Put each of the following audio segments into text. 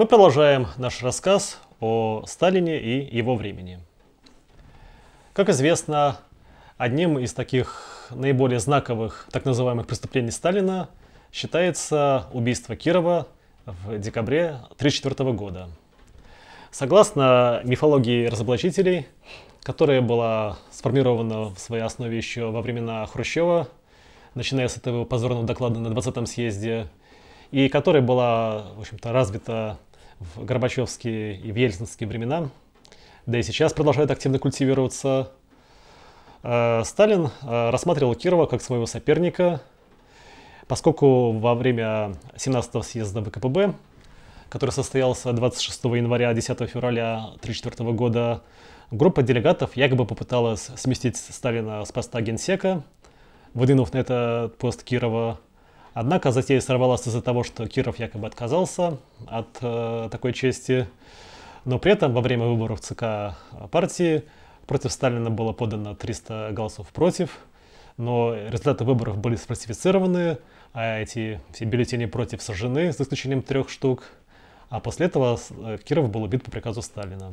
Мы продолжаем наш рассказ о Сталине и его времени. Как известно, одним из таких наиболее знаковых так называемых преступлений Сталина считается убийство Кирова в декабре 1934 года. Согласно мифологии разоблачителей, которая была сформирована в своей основе еще во времена Хрущева, начиная с этого позорного доклада на 20-м съезде, и которая была, в общем-то, развита в Горбачевские и в Ельцинские времена, да и сейчас продолжает активно культивироваться, э, Сталин э, рассматривал Кирова как своего соперника, поскольку во время 17-го съезда ВКПБ, который состоялся 26 января 10 февраля 1934 года, группа делегатов якобы попыталась сместить Сталина с поста генсека, выдвинув на это пост Кирова – Однако затея сорвалась из-за того, что Киров якобы отказался от э, такой чести. Но при этом во время выборов ЦК партии против Сталина было подано 300 голосов против, но результаты выборов были сфальсифицированы, а эти все бюллетени против сожжены, за исключением трех штук. А после этого э, Киров был убит по приказу Сталина.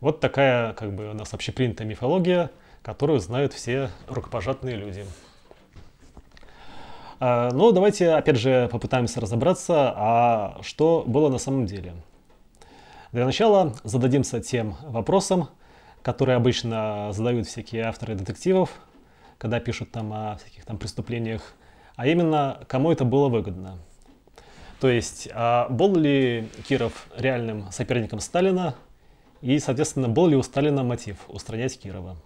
Вот такая как бы у нас общепринятая мифология, которую знают все рукопожатные люди. А, ну давайте опять же попытаемся разобраться, а что было на самом деле. Для начала зададимся тем вопросом, который обычно задают всякие авторы детективов, когда пишут там о всяких там преступлениях, а именно, кому это было выгодно. То есть, а был ли Киров реальным соперником Сталина, и, соответственно, был ли у Сталина мотив устранять Кирова.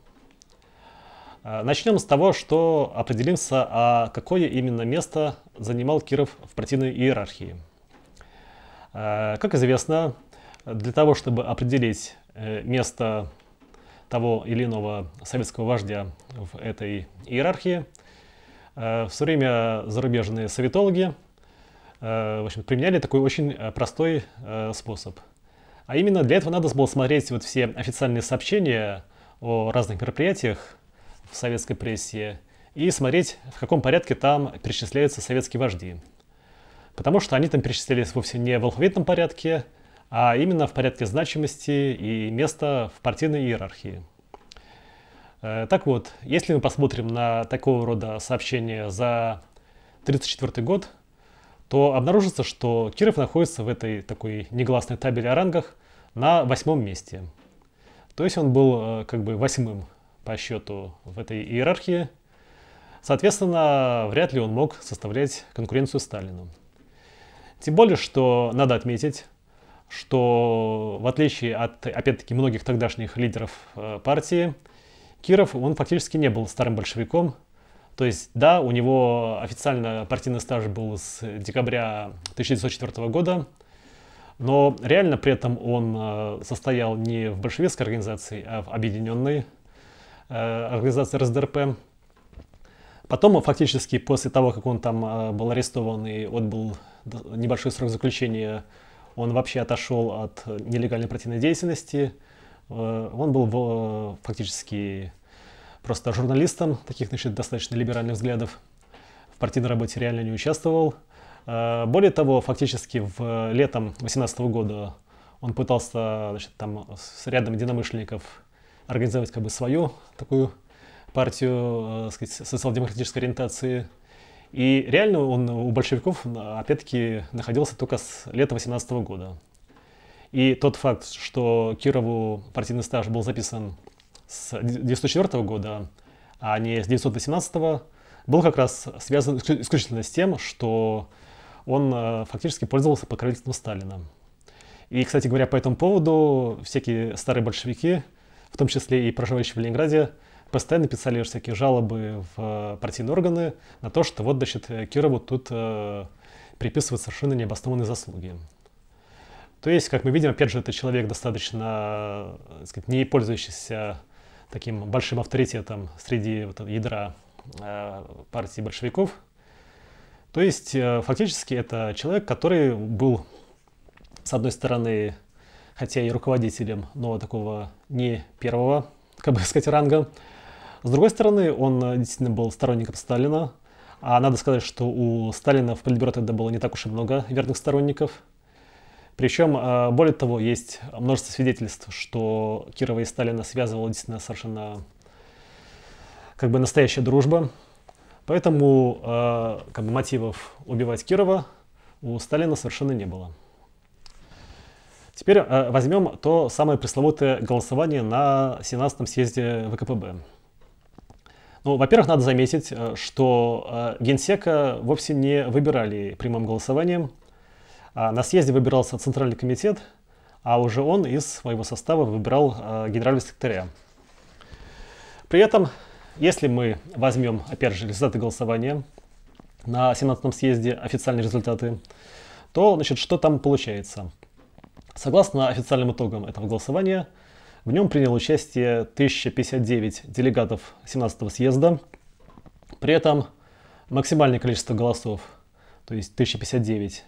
А, начнем с того, что определимся, а какое именно место занимал Киров в партийной иерархии. А, как известно, для того, чтобы определить э, место того или иного советского вождя в этой иерархии, э, все время зарубежные советологи э, в общем, применяли такой очень простой способ. А именно для этого надо было смотреть вот все официальные сообщения о разных мероприятиях, в советской прессе и смотреть, в каком порядке там перечисляются советские вожди. Потому что они там перечислялись вовсе не в алфавитном порядке, а именно в порядке значимости и места в партийной иерархии. Э, так вот, если мы посмотрим на такого рода сообщения за 1934 год, то обнаружится, что Киров находится в этой такой негласной табели о рангах на восьмом месте. То есть он был э, как бы восьмым по счету в этой иерархии. Соответственно, вряд ли он мог составлять конкуренцию Сталину. Тем более, что надо отметить, что в отличие от, опять-таки, многих тогдашних лидеров э, партии, Киров, он фактически не был старым большевиком. То есть, да, у него официально партийный стаж был с декабря 1904 года, но реально при этом он э, состоял не в большевистской организации, а в объединенной Э, организации РСДРП. Потом, э, фактически, после того, как он там э, был арестован и отбыл небольшой срок заключения, он вообще отошел от нелегальной противной деятельности. Он был фактически просто журналистом, таких значит, достаточно либеральных взглядов. В партийной работе реально не участвовал. Более того, фактически в летом 2018 года он пытался значит, там, с рядом единомышленников организовать как бы свою такую партию, э, социал-демократической ориентации. И реально он у большевиков, опять-таки, находился только с лета 18 года. И тот факт, что Кирову партийный стаж был записан с 1904 года, а не с 1918, был как раз связан исключительно с тем, что он э, фактически пользовался покровительством Сталина. И, кстати говоря, по этому поводу всякие старые большевики в том числе и проживающие в Ленинграде, постоянно писали всякие жалобы в э, партийные органы на то, что вот, значит, э, Кирову тут э, приписывают совершенно необоснованные заслуги. То есть, как мы видим, опять же, это человек достаточно, э, так сказать, не пользующийся таким большим авторитетом среди вот, ядра партии большевиков. То есть, фактически, это человек, который был, с одной стороны, хотя и руководителем, но такого не первого, как бы сказать, ранга. С другой стороны, он э, действительно был сторонником Сталина, а надо сказать, что у Сталина в Политбюро тогда было не так уж и много верных сторонников. Причем, э, более того, есть множество свидетельств, что Кирова и Сталина связывала действительно совершенно как бы настоящая дружба. Поэтому э, как бы, мотивов убивать Кирова у Сталина совершенно не было. Теперь э, возьмем то самое пресловутое голосование на 17-м съезде ВКПБ. Ну, во-первых, надо заметить, э, что э, Генсека вовсе не выбирали прямым голосованием. А на съезде выбирался Центральный комитет, а уже он из своего состава выбирал э, генерального секретаря. При этом, если мы возьмем, опять же, результаты голосования на 17-м съезде, официальные результаты, то, значит, что там получается? Согласно официальным итогам этого голосования, в нем приняло участие 1059 делегатов 17 съезда. При этом максимальное количество голосов, то есть 1059,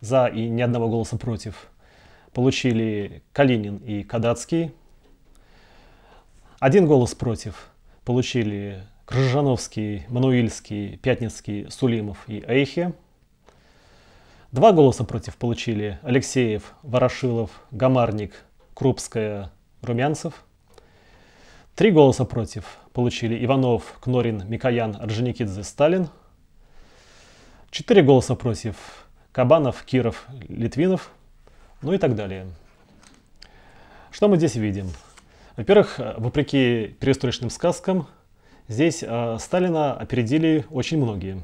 за и ни одного голоса против, получили Калинин и Кадацкий. Один голос против получили Крыжановский, Мануильский, Пятницкий, Сулимов и Эйхе – Два голоса против получили Алексеев, Ворошилов, Гамарник, Крупская, Румянцев. Три голоса против получили Иванов, Кнорин, Микоян, Орджоникидзе, Сталин. Четыре голоса против Кабанов, Киров, Литвинов, ну и так далее. Что мы здесь видим? Во-первых, вопреки перестроечным сказкам, здесь э, Сталина опередили очень многие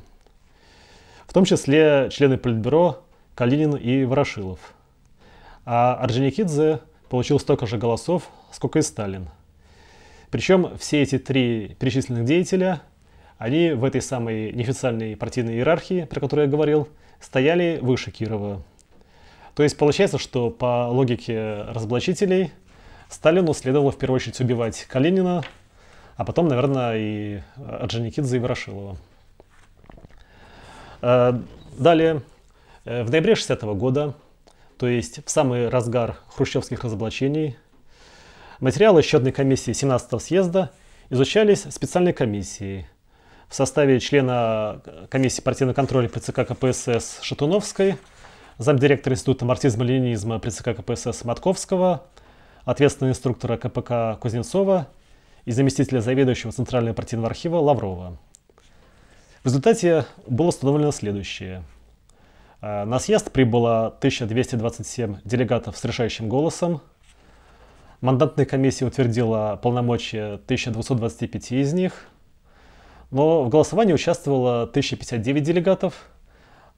в том числе члены Политбюро Калинин и Ворошилов. А Орджоникидзе получил столько же голосов, сколько и Сталин. Причем все эти три перечисленных деятеля, они в этой самой неофициальной партийной иерархии, про которую я говорил, стояли выше Кирова. То есть получается, что по логике разоблачителей Сталину следовало в первую очередь убивать Калинина, а потом, наверное, и Орджоникидзе и Ворошилова. Э, далее, э, в ноябре 60 года, то есть в самый разгар хрущевских разоблачений, материалы счетной комиссии 17 съезда изучались специальной комиссией в составе члена комиссии партийного контроля при ЦК КПСС Шатуновской, замдиректора Института марксизма-ленинизма при ЦК КПСС Матковского, ответственного инструктора КПК Кузнецова и заместителя заведующего Центрального партийного архива Лаврова результате было установлено следующее. А, на съезд прибыло 1227 делегатов с решающим голосом. Мандатная комиссия утвердила полномочия 1225 из них. Но в голосовании участвовало 1059 делегатов,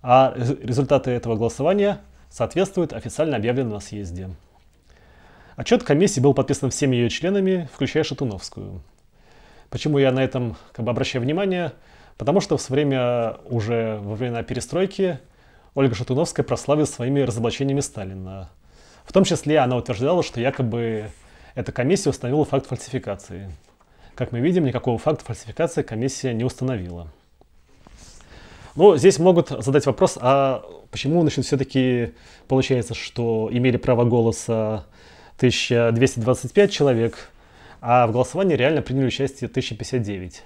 а результаты этого голосования соответствуют официально объявленным на съезде. Отчет комиссии был подписан всеми ее членами, включая Шатуновскую. Почему я на этом как бы, обращаю внимание – Потому что в свое время, уже во время перестройки Ольга Шатуновская прославилась своими разоблачениями Сталина. В том числе она утверждала, что якобы эта комиссия установила факт фальсификации. Как мы видим, никакого факта фальсификации комиссия не установила. Ну, здесь могут задать вопрос, а почему, значит, все-таки получается, что имели право голоса 1225 человек, а в голосовании реально приняли участие 1059?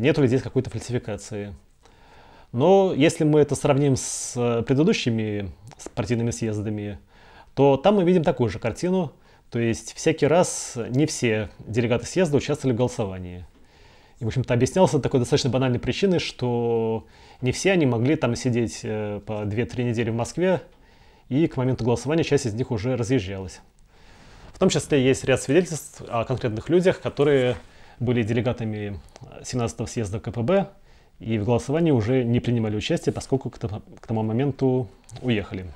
нет ли здесь какой-то фальсификации. Но если мы это сравним с э, предыдущими спортивными съездами, то там мы видим такую же картину, то есть всякий раз не все делегаты съезда участвовали в голосовании. И, в общем-то, объяснялся такой достаточно банальной причиной, что не все они могли там сидеть э, по 2-3 недели в Москве, и к моменту голосования часть из них уже разъезжалась. В том числе есть ряд свидетельств о конкретных людях, которые были делегатами 17-го э, съезда КПБ и в голосовании уже не принимали участие, поскольку к тому, к тому моменту уехали.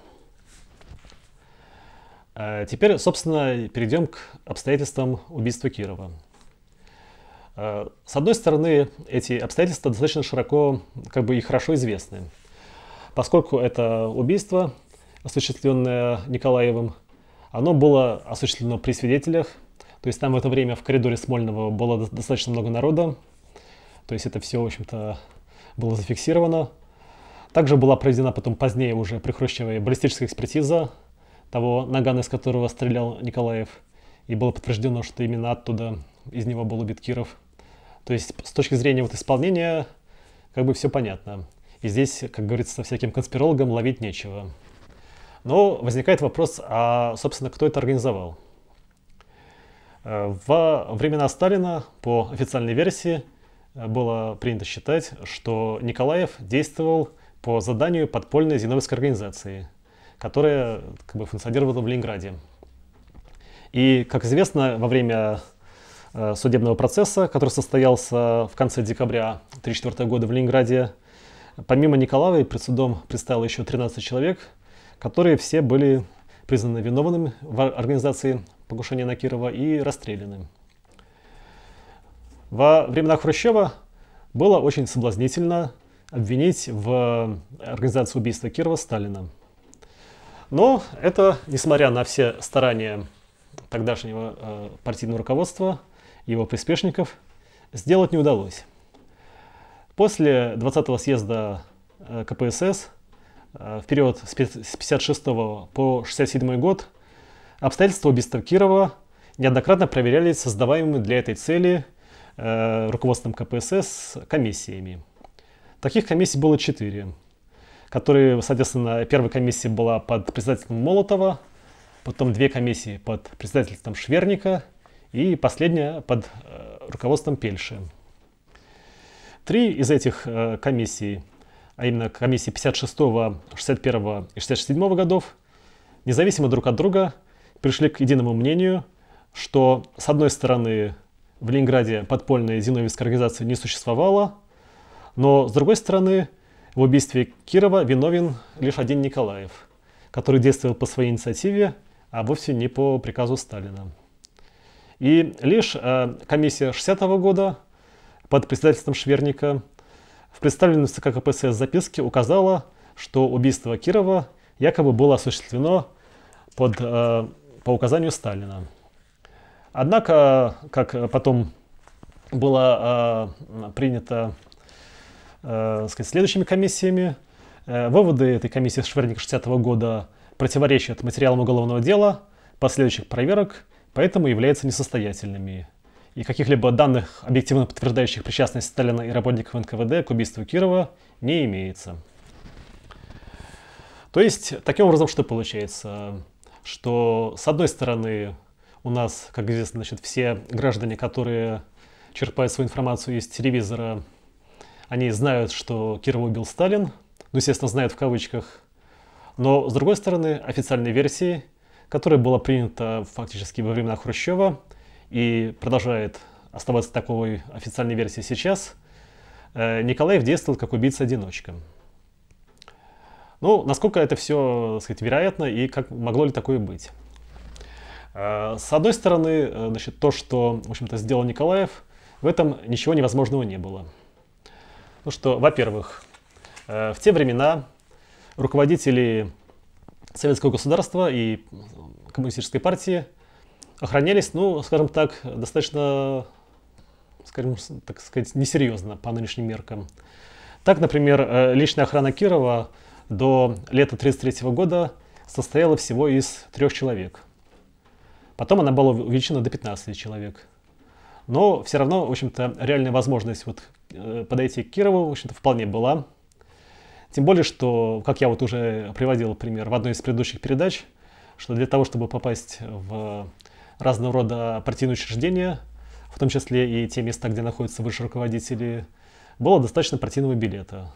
А теперь, собственно, перейдем к обстоятельствам убийства Кирова. А, с одной стороны, эти обстоятельства достаточно широко как бы и хорошо известны, поскольку это убийство, осуществленное Николаевым, оно было осуществлено при свидетелях, то есть там в это время в коридоре Смольного было достаточно много народа. То есть это все, в общем-то, было зафиксировано. Также была проведена потом позднее уже при Хрущеве баллистическая экспертиза того нагана, из которого стрелял Николаев. И было подтверждено, что именно оттуда из него был убит Киров. То есть с точки зрения вот исполнения как бы все понятно. И здесь, как говорится, всяким конспирологам ловить нечего. Но возникает вопрос, а, собственно, кто это организовал? Во времена Сталина, по официальной версии, было принято считать, что Николаев действовал по заданию подпольной зиновской организации, которая как бы функционировала в Ленинграде. И, как известно, во время э, судебного процесса, который состоялся в конце декабря 1934 года в Ленинграде, помимо Николаева перед судом предстал еще 13 человек, которые все были признаны виновными в организации покушения на Кирова и расстреляны. Во времена Хрущева было очень соблазнительно обвинить в э, организации убийства Кирова Сталина. Но это, несмотря на все старания тогдашнего э, партийного руководства, его приспешников, сделать не удалось. После 20-го съезда э, КПСС э, в период с 1956 по 1967 год Обстоятельства убийства Кирова неоднократно проверялись создаваемыми для этой цели э, руководством КПСС комиссиями. Таких комиссий было четыре, которые, соответственно, первая комиссия была под председательством Молотова, потом две комиссии под председательством Шверника и последняя под э, руководством Пельши. Три из этих э, комиссий, а именно комиссии 56, 61 и 67 годов, независимо друг от друга пришли к единому мнению, что, с одной стороны, в Ленинграде подпольной зиновьевской организации не существовало, но, с другой стороны, в убийстве Кирова виновен лишь один Николаев, который действовал по своей инициативе, а вовсе не по приказу Сталина. И лишь э, комиссия 60 -го года под председательством Шверника в представленной ЦК КПСС записке указала, что убийство Кирова якобы было осуществлено под э, по указанию Сталина. Однако, как потом было э, принято э, сказать, следующими комиссиями, э, выводы этой комиссии Шверника 60 года противоречат материалам уголовного дела, последующих проверок, поэтому являются несостоятельными. И каких-либо данных, объективно подтверждающих причастность Сталина и работников НКВД к убийству Кирова, не имеется. То есть, таким образом, что получается? что с одной стороны у нас, как известно, значит, все граждане, которые черпают свою информацию из телевизора, они знают, что Киров убил Сталин, ну, естественно, знают в кавычках, но, с другой стороны, официальной версии, которая была принята фактически во времена Хрущева и продолжает оставаться такой официальной версией сейчас, э, Николаев действовал как убийца-одиночка. Ну, насколько это все, так сказать, вероятно и как могло ли такое быть? Э, с одной стороны, э, значит, то, что, в общем-то, сделал Николаев, в этом ничего невозможного не было. Ну что, во-первых, э, в те времена руководители советского государства и коммунистической партии охранялись, ну, скажем так, достаточно, скажем, так сказать, несерьезно по нынешним меркам. Так, например, личная охрана Кирова до лета 1933 года состояла всего из трех человек. Потом она была увеличена до 15 человек. Но все равно, в общем-то, реальная возможность вот, э, подойти к Кирову, в общем-то, вполне была. Тем более, что, как я вот уже приводил пример в одной из предыдущих передач, что для того, чтобы попасть в разного рода партийные учреждения, в том числе и те места, где находятся высшие руководители, было достаточно партийного билета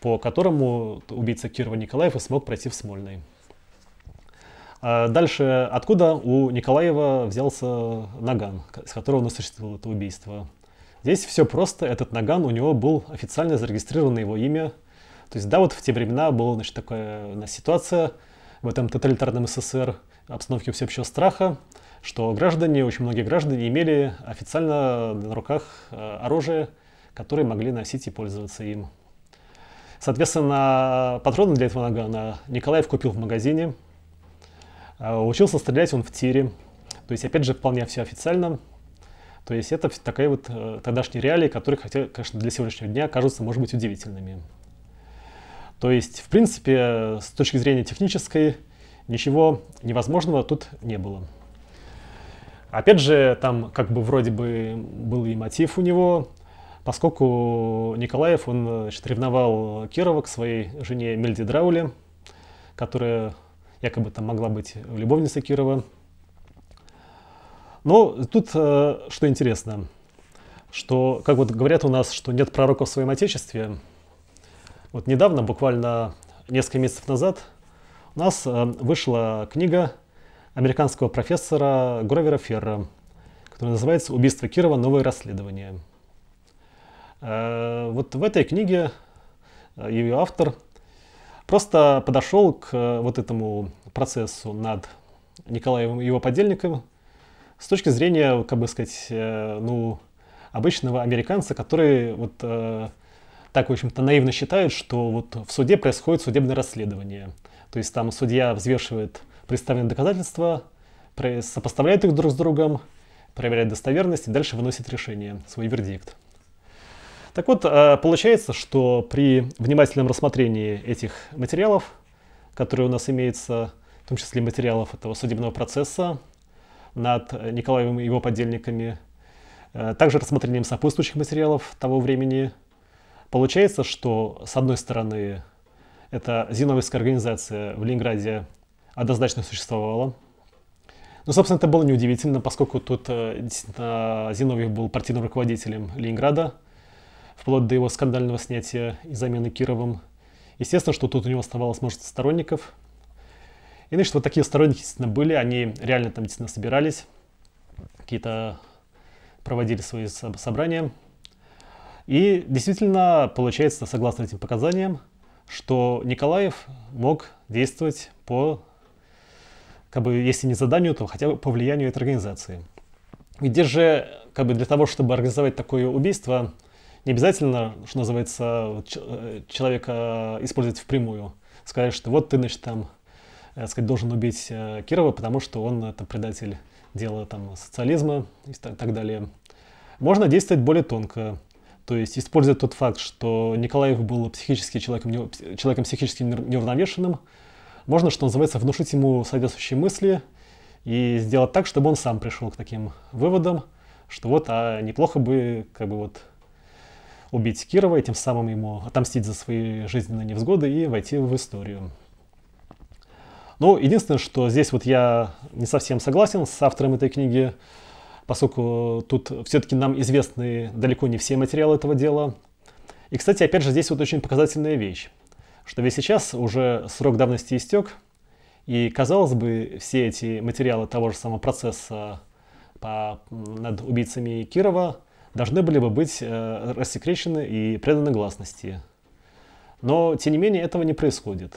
по которому убийца Кирова Николаев и смог пройти в Смольный. А дальше, откуда у Николаева взялся наган, с которого он осуществил это убийство? Здесь все просто, этот наган у него был официально зарегистрировано его имя. То есть да, вот в те времена была значит, такая у ситуация в этом тоталитарном СССР, обстановке всеобщего страха, что граждане, очень многие граждане имели официально на руках э, оружие, которые могли носить и пользоваться им. Соответственно, патроны для этого нагана Николаев купил в магазине. А, учился стрелять он в тире. То есть, опять же, вполне все официально. То есть это такая вот э, тогдашние реалии, которые, хотя, конечно, для сегодняшнего дня кажутся, может быть, удивительными. То есть, в принципе, с точки зрения технической, ничего невозможного тут не было. Опять же, там как бы вроде бы был и мотив у него, поскольку Николаев, он значит, ревновал Кирова к своей жене Мельди Драуле, которая якобы там могла быть любовницей Кирова. Но тут э, что интересно, что, как вот говорят у нас, что нет пророка в своем отечестве. Вот недавно, буквально несколько месяцев назад, у нас э, вышла книга американского профессора Гровера Ферра, которая называется «Убийство Кирова. Новое расследование». Э, вот в этой книге э, ее автор просто подошел к э, вот этому процессу над Николаевым и его подельником с точки зрения, как бы сказать, ну, обычного американца, который вот так, в общем-то, наивно считает, что вот в суде происходит судебное расследование. То есть там судья взвешивает представленные доказательства, сопоставляет их друг с другом, проверяет достоверность и дальше выносит решение, свой вердикт. Так вот, э, получается, что при внимательном рассмотрении этих материалов, которые у нас имеются, в том числе материалов этого судебного процесса над Николаевым и его подельниками, э, также рассмотрением сопутствующих материалов того времени, получается, что с одной стороны эта зиновская организация в Ленинграде однозначно существовала. Но, ну, собственно, это было неудивительно, поскольку тут э, действительно Зиновьев был партийным руководителем Ленинграда – вплоть до его скандального снятия и замены Кировым. Естественно, что тут у него оставалось множество сторонников. И значит, вот такие сторонники естественно, были, они реально там действительно собирались, какие-то проводили свои собрания. И действительно, получается, согласно этим показаниям, что Николаев мог действовать по, как бы, если не заданию, то хотя бы по влиянию этой организации. Где же, как бы, для того, чтобы организовать такое убийство, не обязательно, что называется, э, человека использовать впрямую. Сказать, что вот ты, значит, там, э, сказать, должен убить э, Кирова, потому что он это предатель дела там социализма и так далее. Можно действовать более тонко. То есть, используя тот факт, что Николаев был психически человеком, человеком психически неуравновешенным, можно, что называется, внушить ему соответствующие мысли и сделать так, чтобы он сам пришел к таким выводам, что вот, а неплохо бы, как бы вот, убить Кирова и тем самым ему отомстить за свои жизненные невзгоды и войти в историю. Ну, единственное, что здесь вот я не совсем согласен с автором этой книги, поскольку тут все-таки нам известны далеко не все материалы этого дела. И, кстати, опять же, здесь вот очень показательная вещь, что ведь сейчас уже срок давности истек, и, казалось бы, все эти материалы того же самого процесса по, над убийцами Кирова должны были бы быть э, рассекречены и преданы гласности. Но, тем не менее, этого не происходит.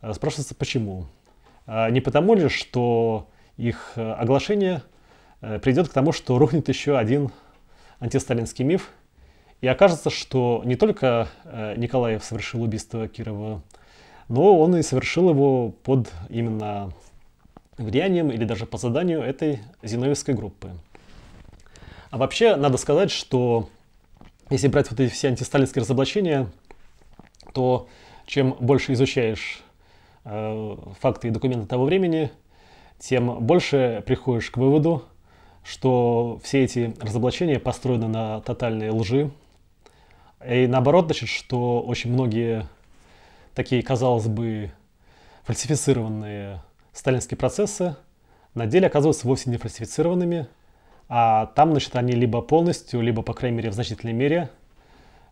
Э, спрашивается, почему? Э, не потому ли, что их э, оглашение приведет к тому, что рухнет еще один антисталинский миф, и окажется, что не только Николаев совершил убийство Кирова, но он и совершил его под именно влиянием или даже по заданию этой зиновьевской группы. А вообще, надо сказать, что если брать вот эти все антисталинские разоблачения, то чем больше изучаешь э, факты и документы того времени, тем больше приходишь к выводу, что все эти разоблачения построены на тотальной лжи. И наоборот, значит, что очень многие такие, казалось бы, фальсифицированные сталинские процессы на деле оказываются вовсе не фальсифицированными – а там, значит, они либо полностью, либо, по крайней мере, в значительной мере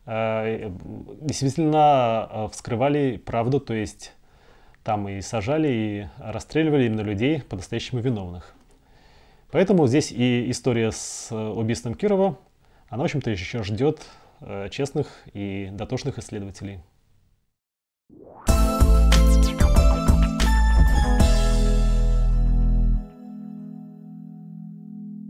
э, действительно э, вскрывали правду, то есть там и сажали, и расстреливали именно людей, по-настоящему виновных. Поэтому здесь и история с э, убийством Кирова, она, в общем-то, еще ждет честных и дотошных исследователей.